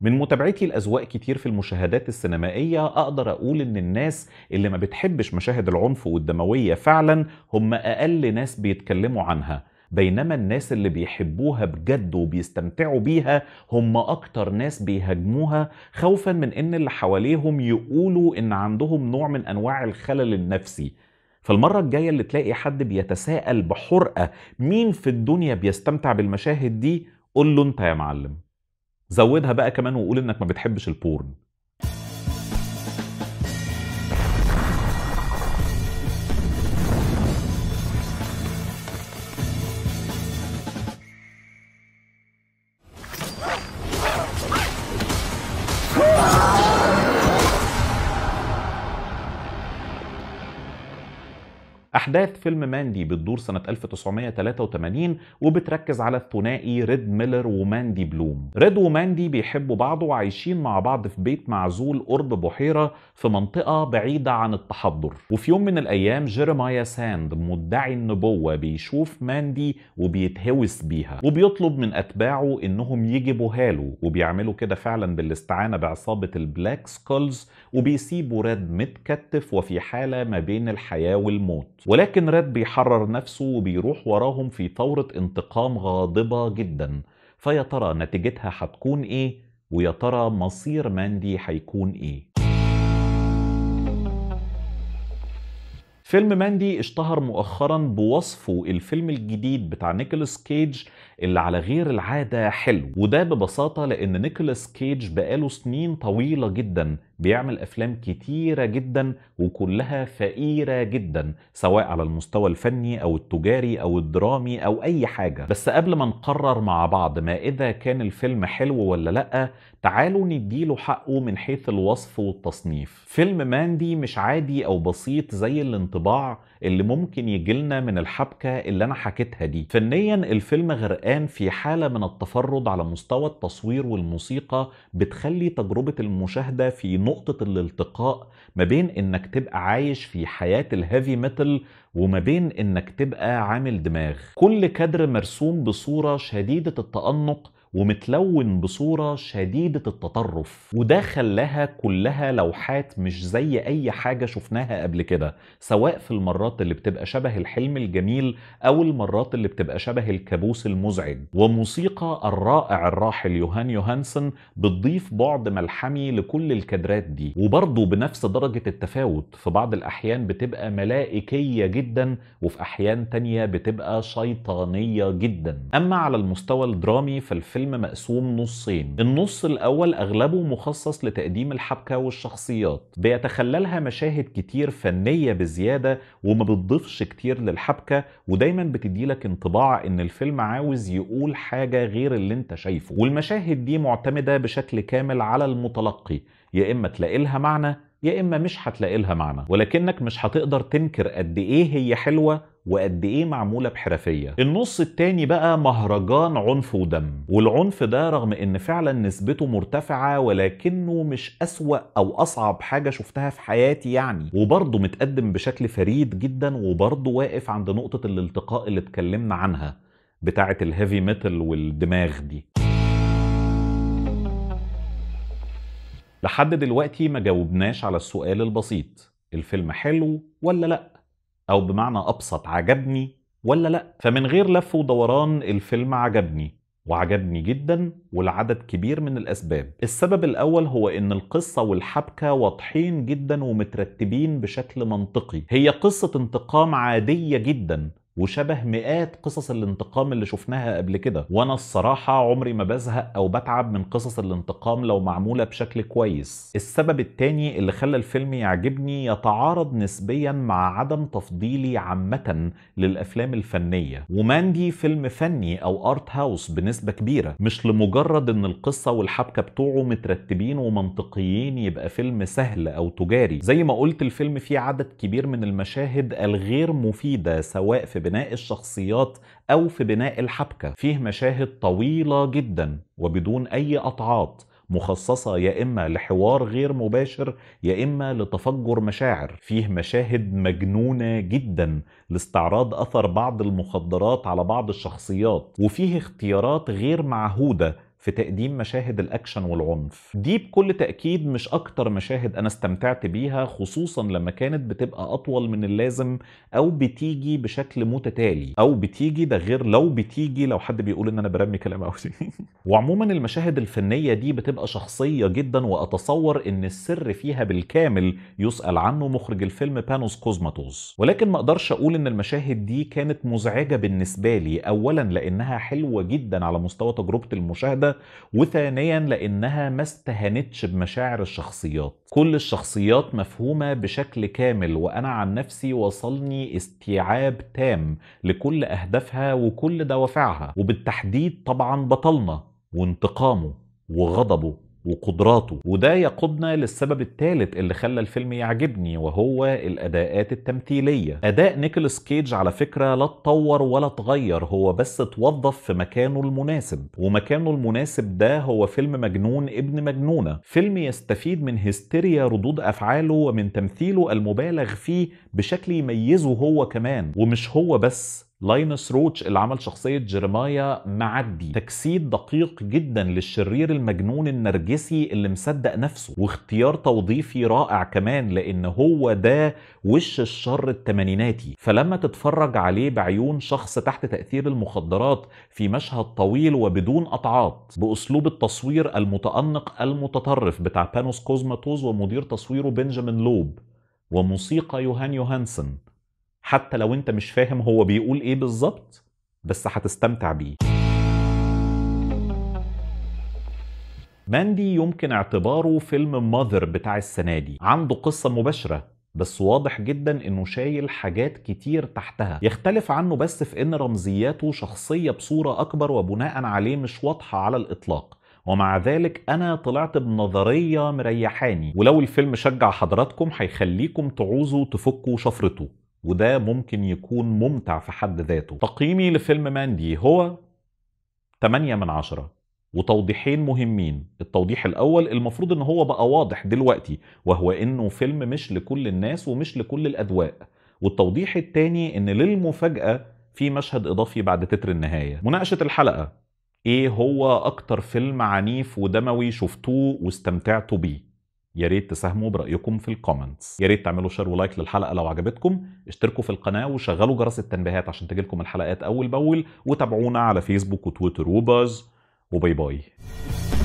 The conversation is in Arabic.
من متابعتي لأذواق كتير في المشاهدات السينمائية أقدر أقول إن الناس اللي ما بتحبش مشاهد العنف والدموية فعلا هم أقل ناس بيتكلموا عنها بينما الناس اللي بيحبوها بجد وبيستمتعوا بيها هم أكتر ناس بيهاجموها خوفا من إن اللي حواليهم يقولوا إن عندهم نوع من أنواع الخلل النفسي فالمرة الجاية اللي تلاقي حد بيتساءل بحرقة مين في الدنيا بيستمتع بالمشاهد دي قول له انت يا معلم زودها بقى كمان وقول انك ما بتحبش البورن أحداث فيلم ماندي بتدور سنة 1983 وبتركز على الثنائي ريد ميلر وماندي بلوم ريد وماندي بيحبوا بعض وعايشين مع بعض في بيت معزول قرب بحيرة في منطقة بعيدة عن التحضر وفي يوم من الأيام جيرمايا ساند مدعي النبوة بيشوف ماندي وبيتهوس بيها وبيطلب من أتباعه إنهم يجيبوها له وبيعملوا كده فعلا بالاستعانة بعصابة البلاك سكولز وبيسيبوا ريد متكتف وفي حالة ما بين الحياة والموت ولكن راد بيحرر نفسه وبيروح وراهم في ثورة انتقام غاضبة جدا فيا ترى نتيجتها هتكون ايه ويا ترى مصير ماندي هيكون ايه فيلم ماندي اشتهر مؤخرا بوصفه الفيلم الجديد بتاع نيكولاس كيج اللي على غير العادة حلو وده ببساطة لأن نيكولاس كيج بقاله سنين طويلة جدا بيعمل افلام كتيره جدا وكلها فقيره جدا سواء على المستوى الفني او التجاري او الدرامي او اي حاجه بس قبل ما نقرر مع بعض ما اذا كان الفيلم حلو ولا لا تعالوا نديله حقه من حيث الوصف والتصنيف فيلم ماندي مش عادي او بسيط زي الانطباع اللي ممكن يجيلنا من الحبكه اللي انا حكيتها دي فنيا الفيلم غرقان في حاله من التفرد على مستوى التصوير والموسيقى بتخلي تجربه المشاهده في نقطة الالتقاء ما بين انك تبقى عايش في حياة الهيفي ميتال وما بين انك تبقى عامل دماغ كل كادر مرسوم بصورة شديدة التأنق ومتلون بصورة شديدة التطرف وده خلاها كلها لوحات مش زي أي حاجة شفناها قبل كده سواء في المرات اللي بتبقى شبه الحلم الجميل أو المرات اللي بتبقى شبه الكابوس المزعج وموسيقى الرائع الراحل يوهان يوهانسن بتضيف بعد ملحمي لكل الكادرات دي وبرضه بنفس درجة التفاوت في بعض الأحيان بتبقى ملائكية جدا وفي أحيان تانية بتبقى شيطانية جدا أما على المستوى الدرامي فالفيلم الفيلم مقسوم نصين النص الأول أغلبه مخصص لتقديم الحبكة والشخصيات بيتخللها مشاهد كتير فنية بزيادة وما بتضيفش كتير للحبكة ودايما بتديلك انطباع ان الفيلم عاوز يقول حاجة غير اللي انت شايفه والمشاهد دي معتمدة بشكل كامل على المتلقي يا إما تلاقي لها معنى يا إما مش هتلاقي لها معنى ولكنك مش هتقدر تنكر قد إيه هي حلوة وقد ايه معموله بحرفيه النص التاني بقى مهرجان عنف ودم والعنف ده رغم ان فعلا نسبته مرتفعه ولكنه مش اسوا او اصعب حاجه شفتها في حياتي يعني وبرضه متقدم بشكل فريد جدا وبرضه واقف عند نقطه الالتقاء اللي اتكلمنا عنها بتاعه الهيفي ميتال والدماغ دي لحد دلوقتي ما جاوبناش على السؤال البسيط الفيلم حلو ولا لأ أو بمعنى أبسط عجبني ولا لأ فمن غير لف ودوران الفيلم عجبني وعجبني جدا ولعدد كبير من الأسباب السبب الأول هو إن القصة والحبكة واضحين جدا ومترتبين بشكل منطقي هي قصة انتقام عادية جدا وشبه مئات قصص الانتقام اللي شفناها قبل كده وانا الصراحة عمري ما بزهق او بتعب من قصص الانتقام لو معمولة بشكل كويس السبب التاني اللي خلى الفيلم يعجبني يتعارض نسبيا مع عدم تفضيلي عامة للافلام الفنية وماندي فيلم فني او ارت هاوس بنسبة كبيرة مش لمجرد ان القصة والحبكة بتوعه مترتبين ومنطقيين يبقى فيلم سهل او تجاري زي ما قلت الفيلم فيه عدد كبير من المشاهد الغير مفيدة سواء في بناء الشخصيات أو في بناء الحبكة فيه مشاهد طويلة جدا وبدون أي قطعات مخصصة يا إما لحوار غير مباشر يا إما لتفجر مشاعر فيه مشاهد مجنونة جدا لاستعراض أثر بعض المخدرات على بعض الشخصيات وفيه اختيارات غير معهودة في تقديم مشاهد الاكشن والعنف دي بكل تاكيد مش اكتر مشاهد انا استمتعت بيها خصوصا لما كانت بتبقى اطول من اللازم او بتيجي بشكل متتالي او بتيجي ده غير لو بتيجي لو حد بيقول ان انا برمي كلام قوي وعموما المشاهد الفنيه دي بتبقى شخصيه جدا واتصور ان السر فيها بالكامل يسال عنه مخرج الفيلم بانوس كوزماتوس ولكن ما اقدرش اقول ان المشاهد دي كانت مزعجه بالنسبه لي اولا لانها حلوه جدا على مستوى تجربه المشاهده كده وثانيا لانها ما استهانتش بمشاعر الشخصيات كل الشخصيات مفهومه بشكل كامل وانا عن نفسي وصلني استيعاب تام لكل اهدافها وكل دوافعها وبالتحديد طبعا بطلنا وانتقامه وغضبه وقدراته وده يقودنا للسبب الثالث اللي خلى الفيلم يعجبني وهو الاداءات التمثيليه اداء نيكولاس كيج على فكره لا اتطور ولا اتغير هو بس اتوظف في مكانه المناسب ومكانه المناسب ده هو فيلم مجنون ابن مجنونه فيلم يستفيد من هستيريا ردود افعاله ومن تمثيله المبالغ فيه بشكل يميزه هو كمان ومش هو بس لاينس روتش اللي عمل شخصية جيرمايا معدي تجسيد دقيق جدا للشرير المجنون النرجسي اللي مصدق نفسه واختيار توظيفي رائع كمان لان هو ده وش الشر التمانيناتي فلما تتفرج عليه بعيون شخص تحت تأثير المخدرات في مشهد طويل وبدون قطعات بأسلوب التصوير المتأنق المتطرف بتاع بانوس كوزماتوز ومدير تصويره بنجامين لوب وموسيقى يوهان يوهانسن حتى لو انت مش فاهم هو بيقول ايه بالظبط بس هتستمتع بيه ماندي يمكن اعتباره فيلم ماذر بتاع السنة دي عنده قصة مباشرة بس واضح جدا انه شايل حاجات كتير تحتها يختلف عنه بس في ان رمزياته شخصية بصورة اكبر وبناء عليه مش واضحة على الاطلاق ومع ذلك انا طلعت بنظرية مريحاني ولو الفيلم شجع حضراتكم هيخليكم تعوزوا تفكوا شفرته وده ممكن يكون ممتع في حد ذاته تقييمي لفيلم ماندي هو 8 من 10 وتوضيحين مهمين التوضيح الاول المفروض ان هو بقى واضح دلوقتي وهو انه فيلم مش لكل الناس ومش لكل الاذواق والتوضيح الثاني ان للمفاجاه في مشهد اضافي بعد تتر النهايه مناقشه الحلقه ايه هو اكتر فيلم عنيف ودموي شفتوه واستمتعتوا بيه يا ريت تساهموا برايكم في الكومنتس يا ريت تعملوا شير ولايك للحلقه لو عجبتكم اشتركوا في القناه وشغلوا جرس التنبيهات عشان تجيلكم الحلقات اول باول وتابعونا على فيسبوك وتويتر وباز وباي باي